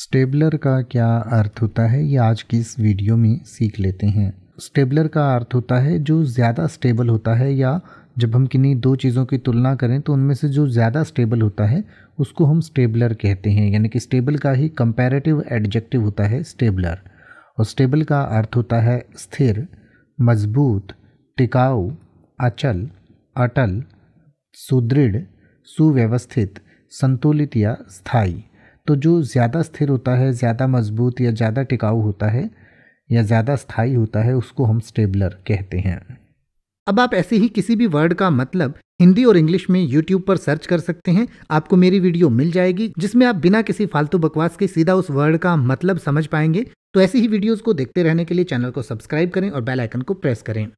स्टेबलर का क्या अर्थ होता है ये आज की इस वीडियो में सीख लेते हैं स्टेबलर का अर्थ होता है जो ज़्यादा स्टेबल होता है या जब हम किन्हीं दो चीज़ों की तुलना करें तो उनमें से जो ज़्यादा स्टेबल होता है उसको हम स्टेबलर कहते हैं यानी कि स्टेबल का ही कंपैरेटिव एडजेक्टिव होता है स्टेबलर और स्टेबल का अर्थ होता है स्थिर मजबूत टिकाऊ अचल अटल सुदृढ़ सुव्यवस्थित संतुलित या स्थायी तो जो ज़्यादा स्थिर होता है ज़्यादा मजबूत या ज़्यादा टिकाऊ होता है या ज़्यादा स्थायी होता है उसको हम स्टेबलर कहते हैं अब आप ऐसे ही किसी भी वर्ड का मतलब हिंदी और इंग्लिश में यूट्यूब पर सर्च कर सकते हैं आपको मेरी वीडियो मिल जाएगी जिसमें आप बिना किसी फालतू बकवास के सीधा उस वर्ड का मतलब समझ पाएंगे तो ऐसी ही वीडियोस को देखते रहने के लिए चैनल को सब्सक्राइब करें और बेल आइकन को प्रेस करें